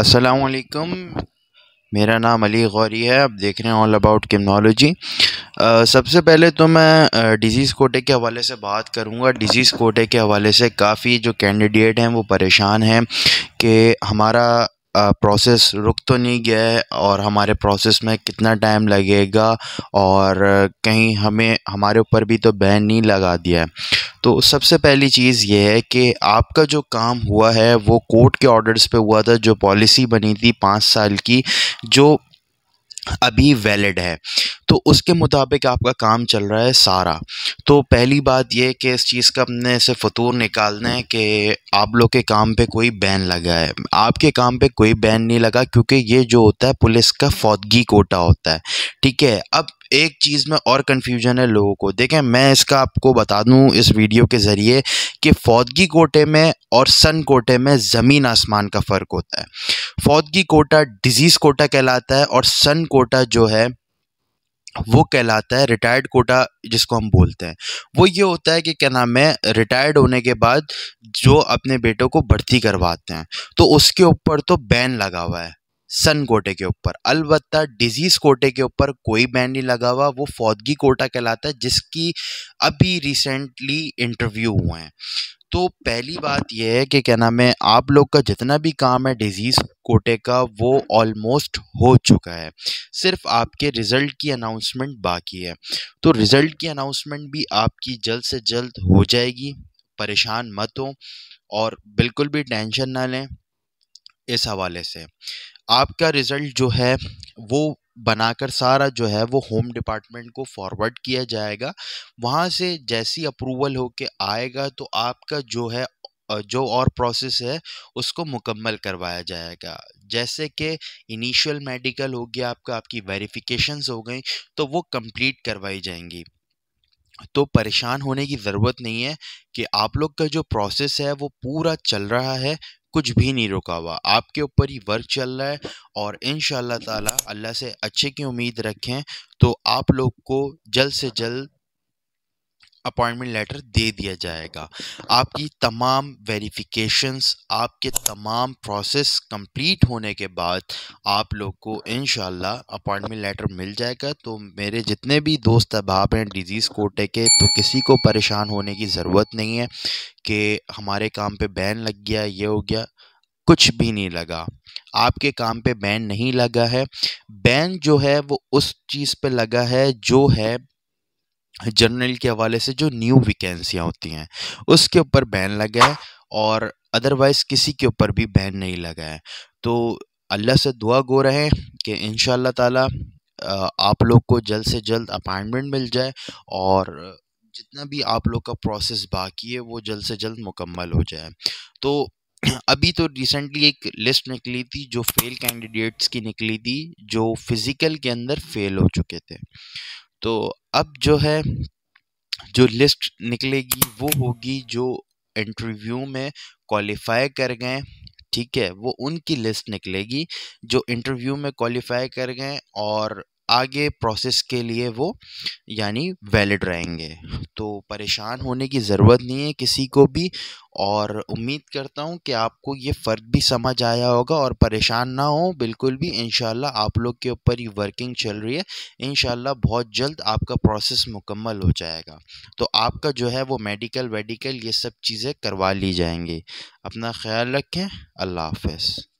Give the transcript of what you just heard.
असलकम मेरा नाम अली गौरी है आप देख रहे हैं ऑल अबाउट किमनोलॉजी सबसे पहले तो मैं डिज़ीज़ कोटे के हवाले से बात करूंगा डिज़ीज़ कोटे के हवाले से काफ़ी जो कैंडिडेट हैं वो परेशान हैं कि हमारा प्रोसेस रुक तो नहीं गया है और हमारे प्रोसेस में कितना टाइम लगेगा और कहीं हमें हमारे ऊपर भी तो बैन नहीं लगा दिया है तो सबसे पहली चीज़ यह है कि आपका जो काम हुआ है वो कोर्ट के ऑर्डर्स पे हुआ था जो पॉलिसी बनी थी पाँच साल की जो अभी वैलिड है तो उसके मुताबिक आपका काम चल रहा है सारा तो पहली बात यह कि इस चीज़ का अपने से फतूर निकालना है कि आप लोग के काम पे कोई बैन लगा है आपके काम पे कोई बैन नहीं लगा क्योंकि ये जो होता है पुलिस का फौदगी कोटा होता है ठीक है अब एक चीज़ में और कन्फ्यूजन है लोगों को देखें मैं इसका आपको बता दूं इस वीडियो के ज़रिए कि फौदगी कोटे में और सन कोटे में ज़मीन आसमान का फ़र्क होता है फौदगी कोटा डिज़ीज़ कोटा कहलाता है और सन कोटा जो है वो कहलाता है रिटायर्ड कोटा जिसको हम बोलते हैं वो ये होता है कि क्या नाम है रिटायर्ड होने के बाद जो अपने बेटों को भर्ती करवाते हैं तो उसके ऊपर तो बैन लगा हुआ है सन कोटे के ऊपर अलबत् डिजीज़ कोटे के ऊपर कोई बैन नहीं लगा हुआ वो फौदगी कोटा कहलाता है जिसकी अभी रिसेंटली इंटरव्यू हुए हैं तो पहली बात यह है कि क्या नाम है आप लोग का जितना भी काम है डिज़ीज़ कोटे का वो ऑलमोस्ट हो चुका है सिर्फ आपके रिज़ल्ट की अनाउंसमेंट बाकी है तो रिज़ल्ट की अनाउंसमेंट भी आपकी जल्द से जल्द हो जाएगी परेशान मत हो और बिल्कुल भी टेंशन ना लें इस हवाले से आपका रिज़ल्ट जो है वो बनाकर सारा जो है वो होम डिपार्टमेंट को फॉरवर्ड किया जाएगा वहाँ से जैसी अप्रूवल होके आएगा तो आपका जो है जो और प्रोसेस है उसको मुकम्मल करवाया जाएगा जैसे कि इनिशियल मेडिकल हो गया आपका आपकी वेरिफिकेशंस हो गई तो वो कंप्लीट करवाई जाएंगी तो परेशान होने की ज़रूरत नहीं है कि आप लोग का जो प्रोसेस है वो पूरा चल रहा है कुछ भी नहीं रुका हुआ आपके ऊपर ही वर्क चल रहा है और इन ताला अल्लाह से अच्छे की उम्मीद रखें तो आप लोग को जल्द से जल्द अपॉइंटमेंट लेटर दे दिया जाएगा आपकी तमाम वेरिफिकेशंस आपके तमाम प्रोसेस कंप्लीट होने के बाद आप लोग को इन अपॉइंटमेंट लेटर मिल जाएगा तो मेरे जितने भी दोस्त अहबाब हैं डिजीज़ कोटे के तो किसी को परेशान होने की ज़रूरत नहीं है कि हमारे काम पे बैन लग गया ये हो गया कुछ भी नहीं लगा आपके काम पे बैन नहीं लगा है बैन जो है वो उस चीज़ पे लगा है जो है जनरल के हवाले से जो न्यू वैकेंसियाँ होती हैं उसके ऊपर बैन लगा है और अदरवाइज़ किसी के ऊपर भी बैन नहीं लगा है तो अल्लाह से दुआ गो रहे हैं कि इन ताला आप लोग को जल्द से जल्द अपॉइंटमेंट मिल जाए और जितना भी आप लोग का प्रोसेस बाकी है वो जल्द से जल्द मुकम्मल हो जाए तो अभी तो रिसेंटली एक लिस्ट निकली थी जो फेल कैंडिडेट्स की निकली थी जो फिज़िकल के अंदर फेल हो चुके थे तो अब जो है जो लिस्ट निकलेगी वो होगी जो इंटरव्यू में क्वालिफाई कर गए ठीक है वो उनकी लिस्ट निकलेगी जो इंटरव्यू में क्वालिफाई कर गए और आगे प्रोसेस के लिए वो यानी वैलिड रहेंगे तो परेशान होने की ज़रूरत नहीं है किसी को भी और उम्मीद करता हूँ कि आपको ये फ़र्क भी समझ आया होगा और परेशान ना हो बिल्कुल भी इन आप लोग के ऊपर ही वर्किंग चल रही है इन बहुत जल्द आपका प्रोसेस मुकम्मल हो जाएगा तो आपका जो है वो मेडिकल वेडिकल ये सब चीज़ें करवा ली जाएंगी अपना ख्याल रखें अल्लाह हाफ